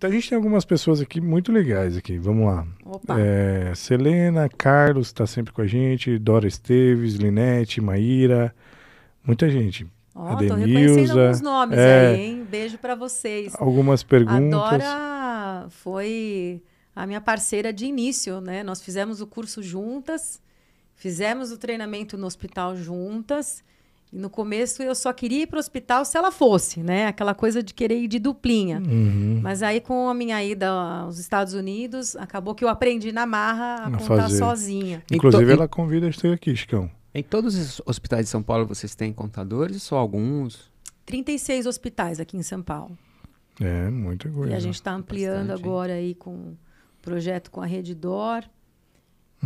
A gente tem algumas pessoas aqui muito legais aqui. Vamos lá. É, Selena, Carlos está sempre com a gente, Dora Esteves, Linete, Maíra, muita gente. Ó, oh, reconhecendo alguns nomes é, aí, hein? Beijo para vocês. Algumas perguntas. A Dora foi a minha parceira de início, né? Nós fizemos o curso juntas, fizemos o treinamento no hospital juntas e no começo eu só queria ir para o hospital se ela fosse, né? Aquela coisa de querer ir de duplinha. Uhum. Mas aí com a minha ida aos Estados Unidos, acabou que eu aprendi na marra a, a contar fazer. sozinha. Inclusive ela convida a estar aqui, Chicão. Em todos os hospitais de São Paulo vocês têm contadores só alguns? 36 hospitais aqui em São Paulo. É, muita coisa. E a gente está ampliando Bastante, agora aí com um projeto com a Rede Dor.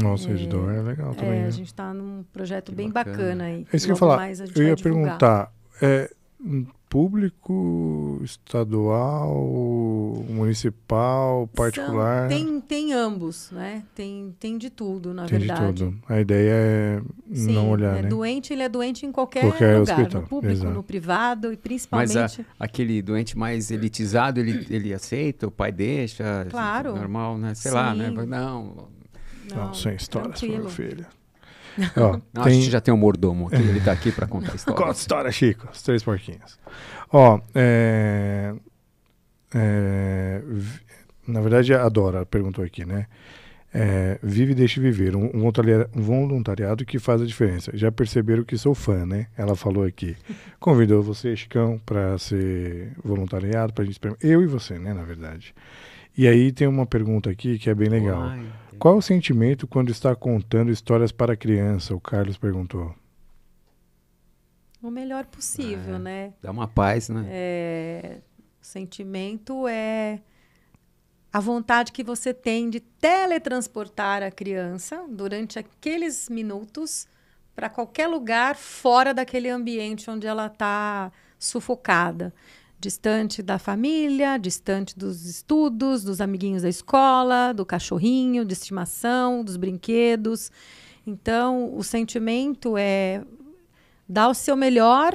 Nossa, Edidor é, é legal também. É, né? A gente está num projeto que bem bacana, bacana aí. É isso que eu ia falar. Eu ia perguntar: é público, estadual, municipal, particular? São, tem, tem ambos, né? Tem, tem de tudo, na tem verdade. Tem de tudo. A ideia é Sim, não olhar, é né? doente, ele é doente em qualquer, qualquer lugar. Hospital. No público, Exato. no privado e principalmente... Mas a, aquele doente mais elitizado, ele, ele aceita? O pai deixa? Claro. Normal, né? Sei Sim. lá, né? Não não, não sem história, meu filho. Ó, Nossa, tem... já tem um mordomo tá aqui, ele está aqui para contar história. Conta história, Chico, os três porquinhos. Ó, é... É... na verdade, a Dora perguntou aqui, né? É... vive e deixe viver, um voluntariado que faz a diferença. Já perceberam que sou fã, né? Ela falou aqui. Convidou você, Chicão, para ser voluntariado, para a gente... Eu e você, né, na verdade. E aí tem uma pergunta aqui que é bem legal. Uai. Qual o sentimento quando está contando histórias para criança? O Carlos perguntou. O melhor possível, é, né? Dá uma paz, né? É, o sentimento é a vontade que você tem de teletransportar a criança durante aqueles minutos para qualquer lugar fora daquele ambiente onde ela está sufocada distante da família, distante dos estudos, dos amiguinhos da escola, do cachorrinho de estimação, dos brinquedos. Então, o sentimento é dar o seu melhor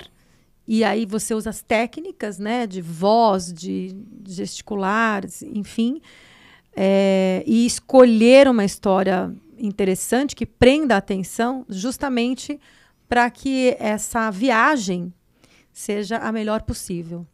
e aí você usa as técnicas, né, de voz, de gesticular, enfim, é, e escolher uma história interessante que prenda a atenção, justamente para que essa viagem seja a melhor possível.